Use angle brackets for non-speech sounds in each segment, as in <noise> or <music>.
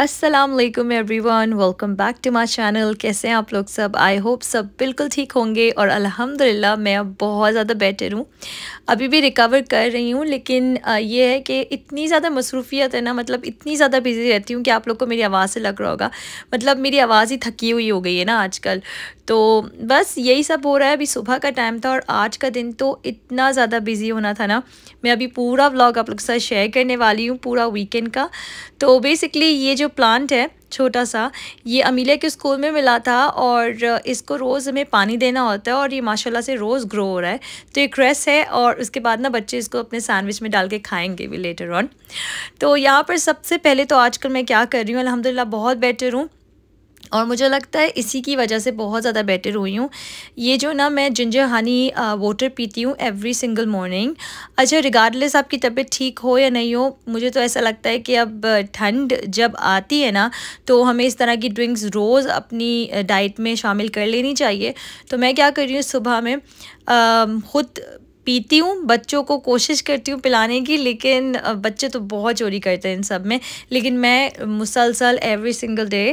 Aslam every one welcome back to my channel कैसे हैं आप लोग सब आई होप सब बिल्कुल ठीक होंगे और अल्हम्दुलिल्लाह मैं अब बहुत ज़्यादा बेटर हूँ अभी भी रिकवर कर रही हूँ लेकिन ये है कि इतनी ज़्यादा मसरूफियत है ना मतलब इतनी ज़्यादा बिजी रहती हूँ कि आप लोग को मेरी आवाज़ से लग रहा होगा मतलब मेरी आवाज़ ही थकी हुई हो गई है ना आजकल तो बस यही सब हो रहा है अभी सुबह का टाइम था और आज का दिन तो इतना ज़्यादा बिज़ी होना था ना मैं अभी पूरा व्लॉग आप लोग के साथ शेयर करने वाली हूँ पूरा वीकेंड का तो बेसिकली ये जो प्लांट है छोटा सा ये अमीलिया के स्कूल में मिला था और इसको रोज़ हमें पानी देना होता है और ये माशाल्लाह से रोज़ ग्रो हो रहा है तो ये क्रेस है और उसके बाद ना बच्चे इसको अपने सैंडविच में डाल के खाएंगे भी लेटर ऑन तो यहाँ पर सबसे पहले तो आजकल मैं क्या कर रही हूँ अलहमदिल्ला बहुत बेटर हूँ और मुझे लगता है इसी की वजह से बहुत ज़्यादा बेटर हुई हूँ ये जो ना मैं जिंजर हनी वाटर पीती हूँ एवरी सिंगल मॉर्निंग अच्छा रिगार्डलेस आपकी तबीयत ठीक हो या नहीं हो मुझे तो ऐसा लगता है कि अब ठंड जब आती है ना तो हमें इस तरह की ड्रिंक्स रोज़ अपनी डाइट में शामिल कर लेनी चाहिए तो मैं क्या कर रही हूँ सुबह में ख़ुद पीती हूँ बच्चों को कोशिश करती हूँ पिलाने की लेकिन बच्चे तो बहुत चोरी करते हैं इन सब में लेकिन मैं मुसलसल एवरी सिंगल डे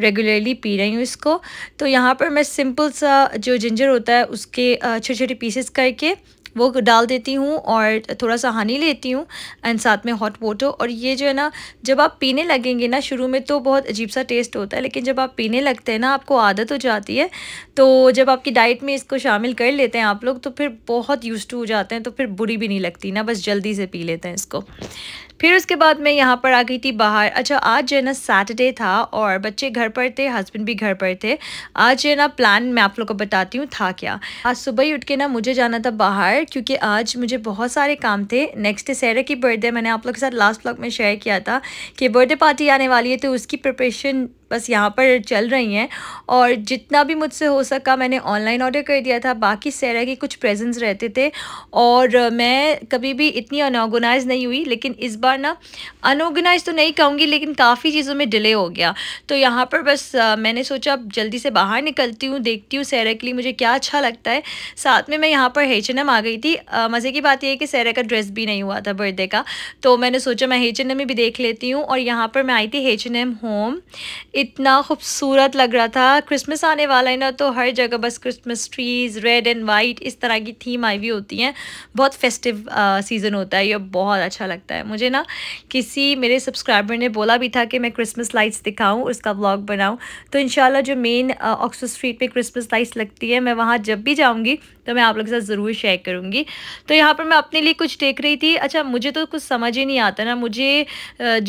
रेगुलरली पी रही हूँ इसको तो यहाँ पर मैं सिंपल सा जो जिंजर होता है उसके छोटे छोटे पीसेस करके वो डाल देती हूँ और थोड़ा सा हनी लेती हूँ एंड साथ में हॉट वाटर और ये जो है ना जब आप पीने लगेंगे ना शुरू में तो बहुत अजीब सा टेस्ट होता है लेकिन जब आप पीने लगते हैं ना आपको आदत हो जाती है तो जब आपकी डाइट में इसको शामिल कर लेते हैं आप लोग तो फिर बहुत यूज टू हो जाते हैं तो फिर बुरी भी नहीं लगती ना बस जल्दी से पी लेते हैं इसको फिर उसके बाद मैं यहाँ पर आ गई थी बाहर अच्छा आज जो है ना सैटरडे था और बच्चे घर पर थे हस्बैंड भी घर पर थे आज जो है ना प्लान मैं आप लोग को बताती हूँ था क्या आज सुबह ही उठ के ना मुझे जाना था बाहर क्योंकि आज मुझे बहुत सारे काम थे नेक्स्ट डे सैरा की बर्थडे मैंने आप लोग के साथ लास्ट ब्लॉग में शेयर किया था कि बर्थडे पार्टी आने वाली है तो उसकी प्रिपरेशन बस यहाँ पर चल रही हैं और जितना भी मुझसे हो सका मैंने ऑनलाइन ऑर्डर कर दिया था बाकी सैरा के कुछ प्रेजेंट्स रहते थे और मैं कभी भी इतनी अनऑर्गेनाइज नहीं हुई लेकिन इस बार ना अनऑर्गेनाइज तो नहीं कहूँगी लेकिन काफ़ी चीज़ों में डिले हो गया तो यहाँ पर बस मैंने सोचा अब जल्दी से बाहर निकलती हूँ देखती हूँ सैरा के लिए मुझे क्या अच्छा लगता है साथ में मैं यहाँ पर हेच H&M आ गई थी मज़े की बात यह है कि सैरा का ड्रेस भी नहीं हुआ था बर्थडे का तो मैंने सोचा मैं हेच H&M भी देख लेती हूँ और यहाँ पर मैं आई थी हेच H&M होम इतना खूबसूरत लग रहा था क्रिसमस आने वाला है ना तो हर जगह बस Christmas trees red and white इस तरह की थीम आई हुई होती हैं बहुत फेस्टिव सीज़न होता है ये बहुत अच्छा लगता है मुझे ना किसी मेरे सब्सक्राइबर ने बोला भी था कि मैं क्रिसमस लाइट्स दिखाऊँ उसका ब्लॉग बनाऊँ तो इन जो मेन ऑक्सफर्ड स्ट्रीट पर क्रिसमस लाइट्स लगती है मैं वहाँ जब भी जाऊँगी तो मैं आप लोग के साथ ज़रूर शेयर करूँगी तो यहाँ पर मैं अपने लिए कुछ देख रही थी अच्छा मुझे तो कुछ समझ ही नहीं आता ना मुझे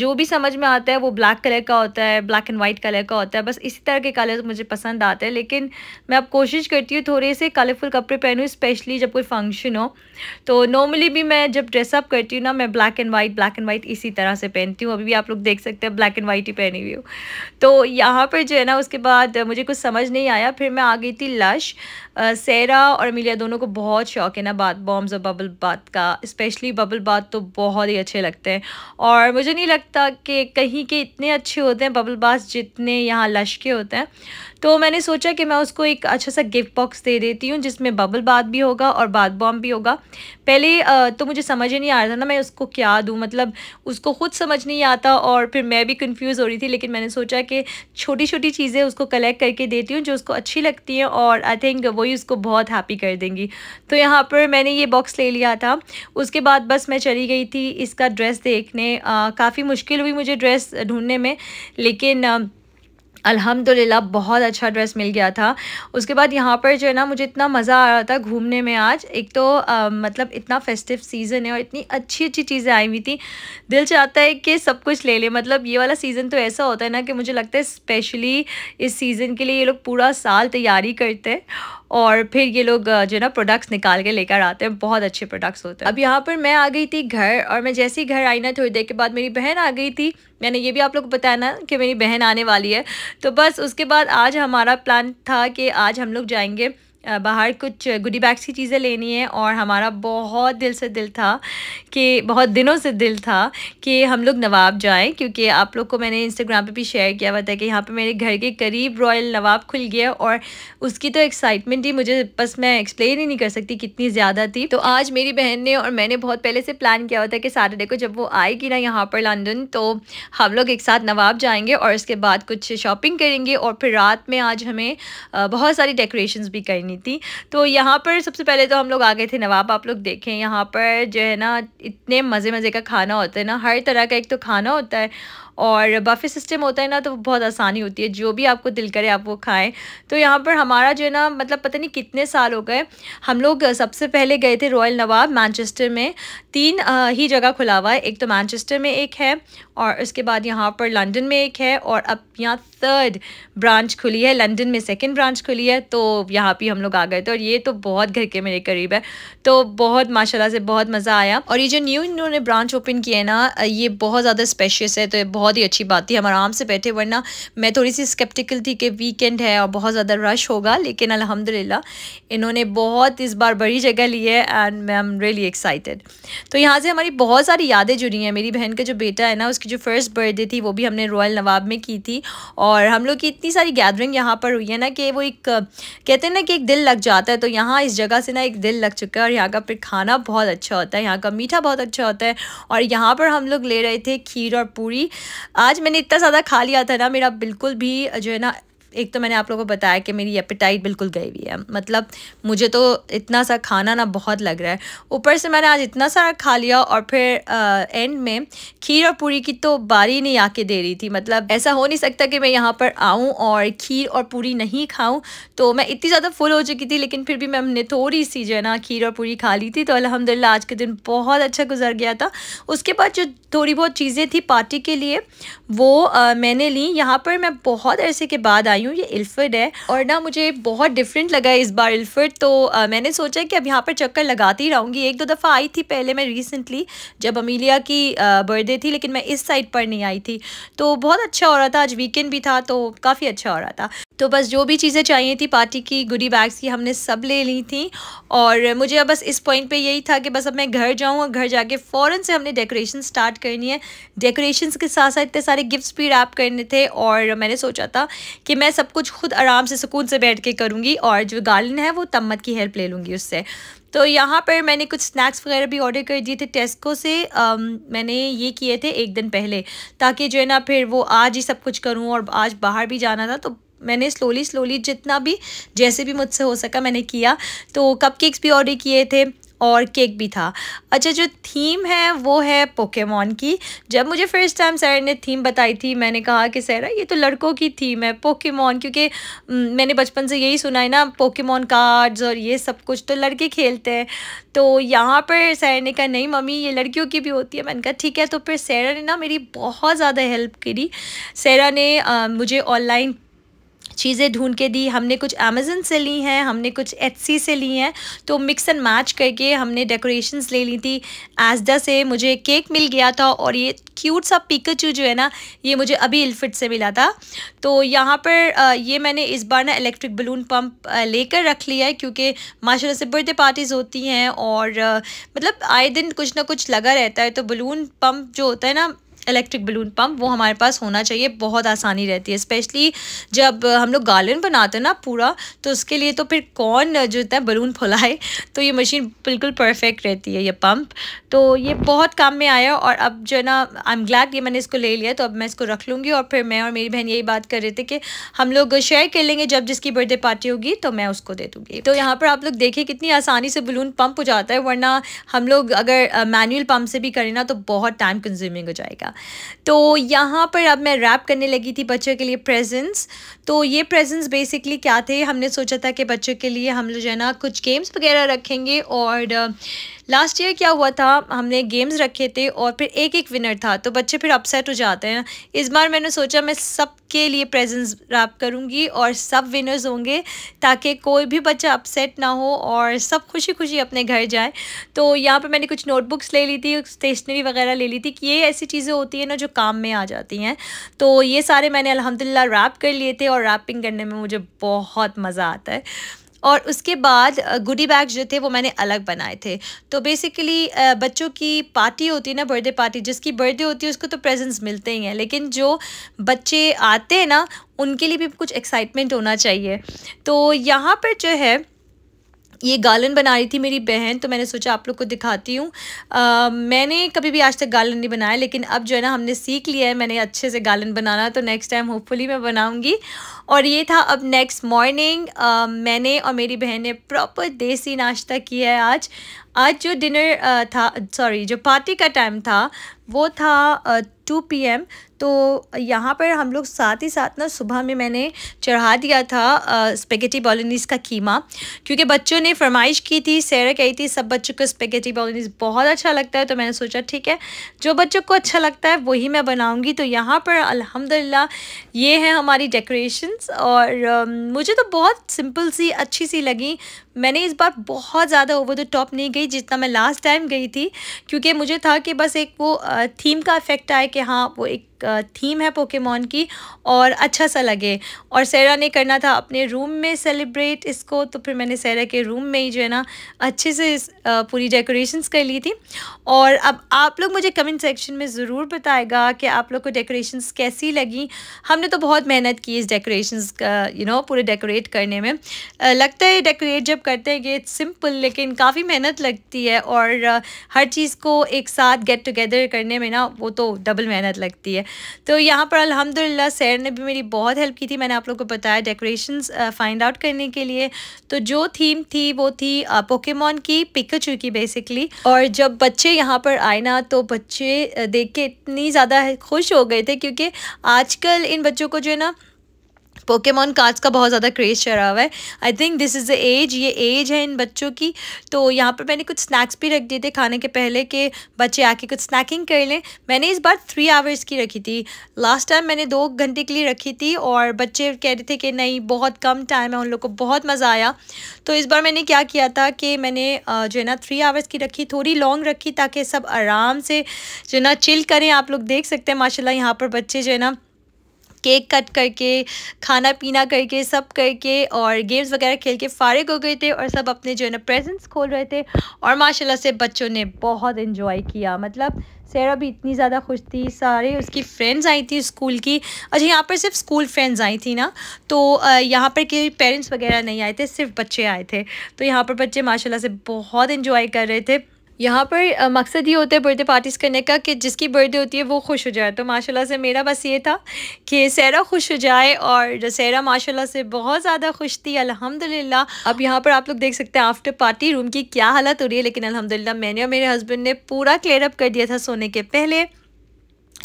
जो भी समझ में आता है वो ब्लैक कलर का होता है ब्लैक एंड वाइट कलर का होता है बस इसी तरह के कलर मुझे पसंद आते हैं लेकिन मैं अब कोशिश करती हूँ थोड़े से कलरफुल कपड़े पहनूँ स्पेशली जब कोई फंक्शन हो तो नॉर्मली भी मैं जब ड्रेसअप करती हूँ ना मैं black and white black and white इसी तरह से पहनती हूँ अभी भी आप लोग देख सकते हैं ब्लैक एंड वाइट ही पहनी हुई हूँ तो यहाँ पर जो है ना उसके बाद मुझे कुछ समझ नहीं आया फिर मैं आ गई थी लश सेरा और अमिलिया दोनों को बहुत शौक है ना बात बॉम्ब्स और बबल बात का स्पेशली बबल बात तो बहुत ही अच्छे लगते हैं और मुझे नहीं लगता कि कहीं के इतने अच्छे होते हैं बबल बास जित इतने यहाँ लश्के होते हैं तो मैंने सोचा कि मैं उसको एक अच्छा सा गिफ्ट बॉक्स दे देती हूँ जिसमें बबल बाथ भी होगा और बाथ बॉम भी होगा पहले तो मुझे समझ ही नहीं आ रहा था ना मैं उसको क्या दूँ मतलब उसको ख़ुद समझ नहीं आता और फिर मैं भी कन्फ्यूज़ हो रही थी लेकिन मैंने सोचा कि छोटी छोटी चीज़ें उसको कलेक्ट करके देती हूँ जो उसको अच्छी लगती हैं और आई थिंक वही उसको बहुत हैप्पी कर देंगी तो यहाँ पर मैंने ये बॉक्स ले लिया था उसके बाद बस मैं चली गई थी इसका ड्रेस देखने काफ़ी मुश्किल हुई मुझे ड्रेस ढूंढने में लेकिन अल्हम्दुलिल्लाह बहुत अच्छा ड्रेस मिल गया था उसके बाद यहाँ पर जो है ना मुझे इतना मज़ा आ रहा था घूमने में आज एक तो आ, मतलब इतना फेस्टिव सीज़न है और इतनी अच्छी अच्छी चीज़ें आई हुई थी दिल चाहता है कि सब कुछ ले ले मतलब ये वाला सीज़न तो ऐसा होता है ना कि मुझे लगता है स्पेशली इस सीज़न के लिए ये लोग पूरा साल तैयारी करते हैं और फिर ये लोग जो है ना प्रोडक्ट्स निकाल के लेकर आते हैं बहुत अच्छे प्रोडक्ट्स होते हैं अब यहाँ पर मैं आ गई थी घर और मैं जैसे ही घर आई ना थोड़ी देर के बाद मेरी बहन आ गई थी मैंने ये भी आप लोग को बताया ना कि मेरी बहन आने वाली है तो बस उसके बाद आज हमारा प्लान था कि आज हम लोग जाएंगे बाहर कुछ गुडी बैग्स की चीज़ें लेनी है और हमारा बहुत दिल से दिल था कि बहुत दिनों से दिल था कि हम लोग नवाब जाएं क्योंकि आप लोग को मैंने इंस्टाग्राम पे भी शेयर किया हुआ था कि यहाँ पे मेरे घर के करीब रॉयल नवाब खुल गया और उसकी तो एक्साइटमेंट ही मुझे बस मैं एक्सप्लेन ही नहीं कर सकती कितनी ज़्यादा थी तो आज मेरी बहन ने और मैंने बहुत पहले से प्लान किया हुआ था कि सैटरडे को जब वो आएगी ना यहाँ पर लंदन तो हम लोग एक साथ नवाब जाएँगे और उसके बाद कुछ शॉपिंग करेंगे और फिर रात में आज हमें बहुत सारी डेकोरेशन भी करनी करनी थी तो यहाँ पर सबसे पहले तो हम लोग आ गए थे नवाब आप लोग देखें यहाँ पर जो है ना इतने मज़े मज़े का खाना होता है ना हर तरह का एक तो खाना होता है और बफ़े सिस्टम होता है ना तो बहुत आसानी होती है जो भी आपको दिल करे आप वो खाएँ तो यहाँ पर हमारा जो है ना मतलब पता नहीं कितने साल हो गए हम लोग सबसे पहले गए थे रॉयल नवाब मैनचेस्टर में तीन ही जगह खुला हुआ है एक तो मैनचेस्टर में एक है और उसके बाद यहाँ पर लंदन में एक है और अब यहाँ थर्ड ब्रांच खुली है लंदन में सेकंड ब्रांच खुली है तो यहाँ पर हम लोग आ गए थे और ये तो बहुत घर के मेरे करीब है तो बहुत माशाल्लाह से बहुत मज़ा आया और ये जो न्यू इन्होंने ब्रांच ओपन किया है ना ये बहुत ज़्यादा स्पेशियस है तो बहुत बहुत ही अच्छी बात थी हम आराम से बैठे वरना मैं थोड़ी सी स्केप्टिकल थी कि वीकेंड है और बहुत ज़्यादा रश होगा लेकिन अलहमदिल्ला इन्होंने बहुत इस बार बड़ी जगह ली है एंड मैं एम रियली एक्साइटेड तो यहाँ से हमारी बहुत सारी यादें जुड़ी हैं मेरी बहन का जो बेटा है ना उसकी जो फर्स्ट बर्थडे थी वो भी हमने रॉयल नवाब में की थी और हम लोग की इतनी सारी गैदरिंग यहाँ पर हुई है ना कि वो एक कहते हैं ना कि एक दिल लग जाता है तो यहाँ इस जगह से ना एक दिल लग चुका है और यहाँ का फिर खाना बहुत अच्छा होता है यहाँ का मीठा बहुत अच्छा होता है और यहाँ पर हम लोग ले रहे थे खीर और पूरी आज मैंने इतना ज़्यादा खा लिया था ना मेरा बिल्कुल भी जो है ना एक तो मैंने आप लोगों को बताया कि मेरी एपिटाइट बिल्कुल गई हुई है मतलब मुझे तो इतना सा खाना ना बहुत लग रहा है ऊपर से मैंने आज इतना सारा खा लिया और फिर आ, एंड में खीर और पूरी की तो बारी नहीं आके दे रही थी मतलब ऐसा हो नहीं सकता कि मैं यहाँ पर आऊँ और खीर और पूरी नहीं खाऊँ तो मैं इतनी ज़्यादा फुल हो चुकी थी लेकिन फिर भी मैम ने थोड़ी सी जो है ना खीर और पूरी खा ली थी तो अलहमदिल्ला आज के दिन बहुत अच्छा गुजर गया था उसके बाद जो थोड़ी बहुत चीज़ें थी पार्टी के लिए वो मैंने ली यहाँ पर मैं बहुत अरसे के बाद आई आई हूँ ये इल्फर्ड है और ना मुझे बहुत डिफरेंट लगा इस बार इल्फर्ड तो आ, मैंने सोचा कि अब यहाँ पर चक्कर लगाती रहूँगी एक दो दफ़ा आई थी पहले मैं रिसेंटली जब अमीलिया की बर्थडे थी लेकिन मैं इस साइड पर नहीं आई थी तो बहुत अच्छा हो रहा था आज वीकेंड भी था तो काफ़ी अच्छा हो रहा था तो बस जो भी चीज़ें चाहिए थी पार्टी की गुडी बैग्स की हमने सब ले ली थी और मुझे अब बस इस पॉइंट पे यही था कि बस अब मैं घर जाऊँ और घर जाके फ़ौर से हमने डेकोरेशन स्टार्ट करनी है डेकोरेशंस के साथ साथ इतने सारे गिफ्ट्स भी रैप करने थे और मैंने सोचा था कि मैं सब कुछ खुद आराम से सुकून से बैठ के करूँगी और जो गार्डन है वो तम्मत की हेल्प ले लूँगी उससे तो यहाँ पर मैंने कुछ स्नैक्स वगैरह भी ऑर्डर कर दिए थे टेस्को से आम, मैंने ये किए थे एक दिन पहले ताकि जो है ना फिर वो आज ही सब कुछ करूँ और आज बाहर भी जाना था तो मैंने स्लोली स्लोली जितना भी जैसे भी मुझसे हो सका मैंने किया तो कप केक्स भी ऑर्डर किए थे और केक भी था अच्छा जो थीम है वो है पोकेमॉन की जब मुझे फर्स्ट टाइम सर ने थीम बताई थी मैंने कहा कि सर ये तो लड़कों की थीम है पोकेमॉन क्योंकि मैंने बचपन से यही सुना है ना पोकेमॉन कार्ड्स और ये सब कुछ तो लड़के खेलते हैं तो यहाँ पर सर ने कहा नहीं मम्मी ये लड़कियों की भी होती है मैंने कहा ठीक है तो फिर सैरा ने ना मेरी बहुत ज़्यादा हेल्प करी सैरा ने आ, मुझे ऑनलाइन चीज़ें ढूंढ के दी हमने कुछ अमेजन से ली हैं हमने कुछ एच से ली हैं तो मिक्स एंड मैच करके हमने डेकोरेशंस ले ली थी आजदा से मुझे केक मिल गया था और ये क्यूट सा पिकचू जो है ना ये मुझे अभी इल्फिट से मिला था तो यहाँ पर ये मैंने इस बार ना इलेक्ट्रिक बलून पम्प लेकर रख लिया है क्योंकि माशा से बर्थडे पार्टीज़ होती हैं और मतलब आए दिन कुछ ना कुछ लगा रहता है तो बलून पम्प जो होता है ना इलेक्ट्रिक बलून पम्प वो हमारे पास होना चाहिए बहुत आसानी रहती है स्पेशली जब हम लोग गार्लन बनाते हैं ना पूरा तो उसके लिए तो फिर कौन जो होता है बलून फुलाए <laughs> तो ये मशीन बिल्कुल परफेक्ट रहती है ये पम्प तो ये बहुत काम में आया और अब जो है ना आई एम ग्लैड ये मैंने इसको ले लिया तो अब मैं इसको रख लूँगी और फिर मैं और मेरी बहन यही बात कर रहे थे कि हम लोग शेयर कर लेंगे जब जिसकी बर्थडे पार्टी होगी तो मैं उसको दे दूँगी तो यहाँ पर आप लोग देखिए कितनी आसानी से बलून पम्प हो जाता है वरना हम लोग अगर मैनुअल पम्प से भी करें ना तो बहुत टाइम कंज्यूमिंग हो जाएगा तो यहाँ पर अब मैं रैप करने लगी थी बच्चों के लिए प्रेजेंट्स तो ये प्रेजेंट्स बेसिकली क्या थे हमने सोचा था कि बच्चों के लिए हम लोग जो है ना कुछ गेम्स वगैरह रखेंगे और लास्ट ईयर क्या हुआ था हमने गेम्स रखे थे और फिर एक एक विनर था तो बच्चे फिर अपसेट हो जाते हैं इस बार मैंने सोचा मैं सब के लिए प्रेजेंस रैप करूँगी और सब विनर्स होंगे ताकि कोई भी बच्चा अपसेट ना हो और सब खुशी खुशी अपने घर जाए तो यहाँ पर मैंने कुछ नोटबुक्स ले ली थी स्टेशनरी वगैरह ले ली थी कि ये ऐसी चीज़ें होती हैं ना जो काम में आ जाती हैं तो ये सारे मैंने अलहमदिल्ला रैप कर लिए थे और रैपिंग करने में मुझे बहुत मज़ा आता है और उसके बाद गुडी बैग जो थे वो मैंने अलग बनाए थे तो बेसिकली बच्चों की पार्टी होती है ना बर्थडे पार्टी जिसकी बर्थडे होती है उसको तो प्रेजेंट्स मिलते ही हैं लेकिन जो बच्चे आते हैं ना उनके लिए भी कुछ एक्साइटमेंट होना चाहिए तो यहाँ पर जो है ये गालन बना रही थी मेरी बहन तो मैंने सोचा आप लोग को दिखाती हूँ मैंने कभी भी आज तक गालन नहीं बनाया लेकिन अब जो है ना हमने सीख लिया है मैंने अच्छे से गालन बनाना तो नेक्स्ट टाइम होपफुली मैं बनाऊँगी और ये था अब नेक्स्ट मॉर्निंग मैंने और मेरी बहन ने प्रॉपर देसी नाश्ता किया है आज आज जो डिनर था सॉरी जो पार्टी का टाइम था वो था टू पी एम तो यहाँ पर हम लोग साथ ही साथ ना सुबह में मैंने चढ़ा दिया था स्पेगेटी बॉलिनीस का कीमा क्योंकि बच्चों ने फरमाइश की थी सैर कही थी सब बच्चों को स्पेगेटी बॉलोनीस बहुत अच्छा लगता है तो मैंने सोचा ठीक है जो बच्चों को अच्छा लगता है वही मैं बनाऊँगी तो यहाँ पर अलहमदिल्ला ये है हमारी डेकोरेशंस और आ, मुझे तो बहुत सिंपल सी अच्छी सी लगी मैंने इस बार बहुत ज़्यादा ओवर द टॉप नहीं गई जितना मैं लास्ट टाइम गई थी क्योंकि मुझे था कि बस एक वो थीम का इफ़ेक्ट आए कि हाँ वो एक थीम है पोकेमोन की और अच्छा सा लगे और सैरा ने करना था अपने रूम में सेलिब्रेट इसको तो फिर मैंने सैरा के रूम में ही जो है ना अच्छे से इस पूरी डेकोरेशंस कर ली थी और अब आप लोग मुझे कमेंट सेक्शन में ज़रूर बताएगा कि आप लोग को डेकोरेशंस कैसी लगी हमने तो बहुत मेहनत की इस डेकोरेशंस का यू नो पूरे डेकोरेट करने में लगता है डेकोरेट जब करते हैं कि इट्स सिंपल लेकिन काफ़ी मेहनत लगती है और हर चीज़ को एक साथ गेट टुगेदर करने में ना वो तो डबल मेहनत लगती है तो यहाँ पर अल्हम्दुलिल्लाह सैर ने भी मेरी बहुत हेल्प की थी मैंने आप लोग को बताया डेकोरेशंस फाइंड आउट करने के लिए तो जो थीम थी वो थी पोकेमॉन की पिकचू की बेसिकली और जब बच्चे यहाँ पर आए ना तो बच्चे देख के इतनी ज़्यादा खुश हो गए थे क्योंकि आजकल इन बच्चों को जो है ना पोकेमॉन कार्ड्स का बहुत ज़्यादा क्रेज़ चढ़ा हुआ है I think this is the age ये एज है इन बच्चों की तो यहाँ पर मैंने कुछ स्नैक्स भी रख दिए थे खाने के पहले कि बच्चे आके कुछ स्नैकिंग कर लें मैंने इस बार थ्री आवर्स की रखी थी लास्ट टाइम मैंने दो घंटे के लिए रखी थी और बच्चे कह रहे थे कि नहीं बहुत कम टाइम है उन लोग को बहुत मज़ा आया तो इस बार मैंने क्या किया था कि मैंने जो है ना थ्री आवर्स की रखी थोड़ी लॉन्ग रखी ताकि सब आराम से जो है ना चिल करें आप लोग देख सकते हैं माशाला यहाँ पर बच्चे जो है ना केक कट करके खाना पीना करके सब करके और गेम्स वगैरह खेल के फारिग हो गए थे और सब अपने जो है ना प्रेजेंट्स खोल रहे थे और माशाल्लाह से बच्चों ने बहुत इन्जॉय किया मतलब सैरा भी इतनी ज़्यादा खुश थी सारे उसकी फ्रेंड्स आई थी स्कूल की अच्छा यहाँ पर सिर्फ स्कूल फ्रेंड्स आई थी ना तो यहाँ पर के पेरेंट्स वगैरह नहीं आए थे सिर्फ बच्चे आए थे तो यहाँ पर बच्चे माशाल्लाह से बहुत इन्जॉय कर रहे थे यहाँ पर मकसद ये होता है बर्थडे पार्टीज़ करने का कि जिसकी बर्थडे होती है वो खुश हो जाए तो माशाल्लाह से मेरा बस ये था कि सैरा खुश हो जाए और सैरा माशाल्लाह से बहुत ज़्यादा खुश थी अल्हम्दुलिल्लाह अब यहाँ पर आप लोग देख सकते हैं आफ्टर पार्टी रूम की क्या हालत हो रही है लेकिन अलहमदिल्ला मैंने और मेरे हस्बैंड ने पूरा क्लियर अप कर दिया था सोने के पहले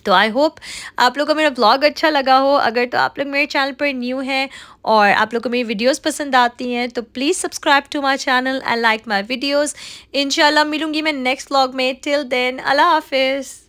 तो आई होप आप लोग को मेरा ब्लॉग अच्छा लगा हो अगर तो आप लोग मेरे चैनल पर न्यू हैं और आप लोग को मेरी वीडियोस पसंद आती हैं तो please subscribe to my channel and like my videos इंशाल्लाह मिलूंगी मैं नेक्स्ट ब्लॉग में टिल देन अल्लाह हाफिज़